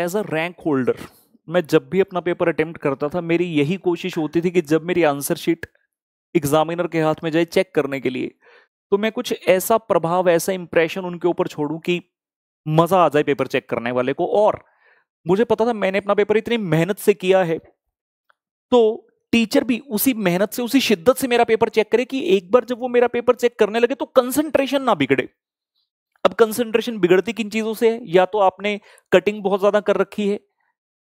as a rank holder मैं जब भी अपना पेपर अटेम्प्ट करता था मेरी यही कोशिश होती थी कि जब मेरी आंसर शीट एग्जामिनर के हाथ में जाए चेक करने के लिए तो मैं कुछ ऐसा प्रभाव ऐसा इंप्रेशन उनके ऊपर छोड़ूं कि मज़ा आ जाए पेपर चेक करने वाले को और मुझे पता था मैंने अपना पेपर इतनी मेहनत से किया है तो टीचर भी उसी मेहनत से उसी शिद्दत से मेरा पेपर चेक करे कि एक बार जब वो मेरा पेपर चेक करने लगे तो कंसंट्रेशन ना बिगड़े अब कंसंट्रेशन बिगड़ती किन चीजों से है या तो आपने कटिंग बहुत ज्यादा कर रखी है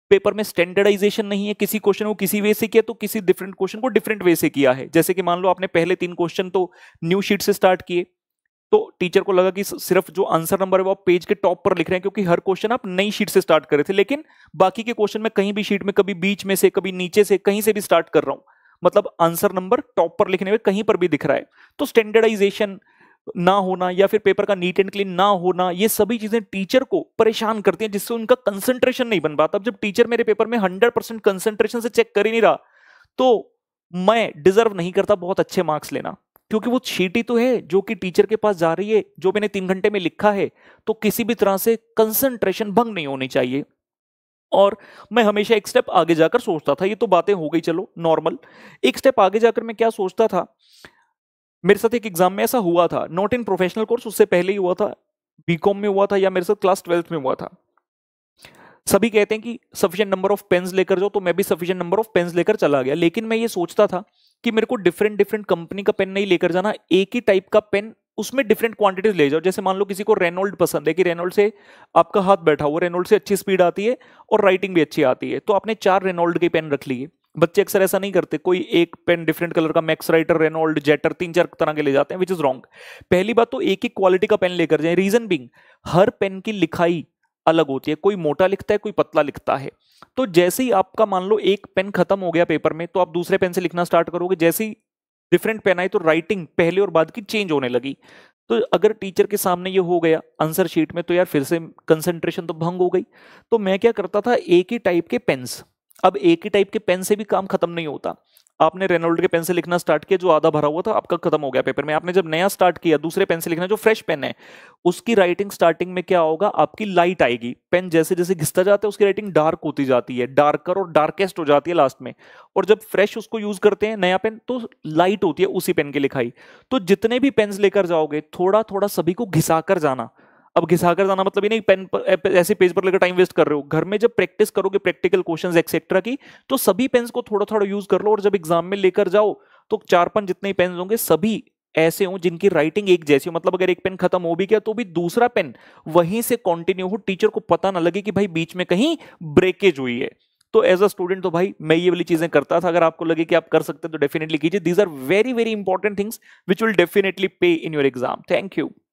पेपर में स्टैंडर्डाइजेशन नहीं है किसी क्वेश्चन को किसी वे से किया तो किसी डिफरेंट क्वेश्चन को डिफरेंट वे से किया है जैसे कि मान लो आपने पहले तीन क्वेश्चन तो न्यू शीट से स्टार्ट किए तो टीचर को लगा कि सिर्फ जो आंसर नंबर है वो पेज के टॉप पर लिख रहे हैं क्योंकि हर क्वेश्चन आप नई शीट से स्टार्ट कर रहे थे लेकिन बाकी के क्वेश्चन में कहीं भी शीट में कभी बीच में से कभी नीचे से कहीं से भी स्टार्ट कर रहा हूं मतलब आंसर नंबर टॉप पर लिखने में कहीं पर भी दिख रहा है तो स्टैंडर्डाइजेशन ना होना या फिर पेपर का नीट एंड क्लीन ना होना ये सभी चीजें टीचर को परेशान करती हैं जिससे उनका कंसंट्रेशन नहीं बन पाता अब जब टीचर मेरे पेपर में हंड्रेड परसेंट कंसंट्रेशन से चेक कर ही नहीं रहा तो मैं डिजर्व नहीं करता बहुत अच्छे मार्क्स लेना क्योंकि वो छीटी तो है जो कि टीचर के पास जा रही है जो मैंने तीन घंटे में लिखा है तो किसी भी तरह से कंसंट्रेशन भंग नहीं होनी चाहिए और मैं हमेशा एक स्टेप आगे जाकर सोचता था ये तो बातें हो गई चलो नॉर्मल एक स्टेप आगे जाकर मैं क्या सोचता था मेरे साथ एक एग्जाम में ऐसा हुआ था नॉट इन प्रोफेशनल कोर्स उससे पहले ही हुआ था बीकॉम में हुआ था या मेरे साथ क्लास ट्वेल्थ में हुआ था सभी कहते हैं कि सफिशियंट नंबर ऑफ पेन्स लेकर जाओ तो मैं भी सफिशियंट नंबर ऑफ पेन्स लेकर चला गया लेकिन मैं ये सोचता था कि मेरे को डिफरेंट डिफरेंट कंपनी का पेन नहीं लेकर जाना एक ही टाइप का पेन उसमें डिफरेंट क्वांटिटीज ले जाओ जैसे मान लो किसी को रेनोल्ड पसंद है कि रेनोल्ड से आपका हाथ बैठा हुआ रेनोल्ड से अच्छी स्पीड आती है और राइटिंग भी अच्छी आती है तो आपने चार रेनोल्ड के पेन रख लिए बच्चे अक्सर ऐसा नहीं करते कोई एक पेन डिफरेंट कलर का मैक्स राइटर रेनोल्ड जेटर तीन चार तरह के ले जाते हैं विच इज रॉन्ग पहली बात तो एक ही क्वालिटी का पेन लेकर जाए रीजन बिंग हर पेन की लिखाई अलग होती है कोई मोटा लिखता है कोई पतला लिखता है तो जैसे ही आपका मान लो एक पेन खत्म हो गया पेपर में तो आप दूसरे पेन से लिखना स्टार्ट करोगे जैसे ही डिफरेंट पेन आई तो राइटिंग पहले और बाद की चेंज होने लगी तो अगर टीचर के सामने ये हो गया आंसर शीट में तो यार फिर से कंसंट्रेशन तो भंग हो गई तो मैं क्या करता था एक ही टाइप के पेन्स अब एक ही टाइप के पेन से भी काम खत्म नहीं होता आपने रेनोल्ड के पेन से लिखना स्टार्ट किया जो आधा भरा हुआ था आपका खत्म हो गया पेपर में आपने जब नया स्टार्ट किया दूसरे पेन से लिखना जो फ्रेश पेन है उसकी राइटिंग स्टार्टिंग में क्या होगा आपकी लाइट आएगी पेन जैसे जैसे घिसता जाता है उसकी राइटिंग डार्क होती जाती है डार्कर और डार्केस्ट हो जाती है लास्ट में और जब फ्रेश उसको यूज करते हैं नया पेन तो लाइट होती है उसी पेन की लिखाई तो जितने भी पेन लेकर जाओगे थोड़ा थोड़ा सभी को घिसा कर जाना अब घिसा कर जाना मतलब ये नहीं पेन पर ऐसे पेज पर लेकर टाइम वेस्ट कर रहे हो घर में जब प्रैक्टिस करोगे प्रैक्टिकल क्वेश्चन एक्सेट्रा की तो सभी पेन्स को थोड़ा थोड़ा यूज कर लो और जब एग्जाम में लेकर जाओ तो चार पांच जितने पेन होंगे सभी ऐसे हों जिनकी राइटिंग एक जैसी हो मतलब अगर एक पेन खत्म हो भी गया तो भी दूसरा पेन वहीं से कंटिन्यू हो टीचर को पता ना लगे कि भाई बीच में कहीं ब्रेकेज हुई है तो एज अ स्टूडेंट तो भाई मैं ये वाली चीजें करता था अगर आपको लगे कि आप कर सकते हैं तो डेफिनेटली कीजिए these are very very important things which will definitely pay in your exam thank you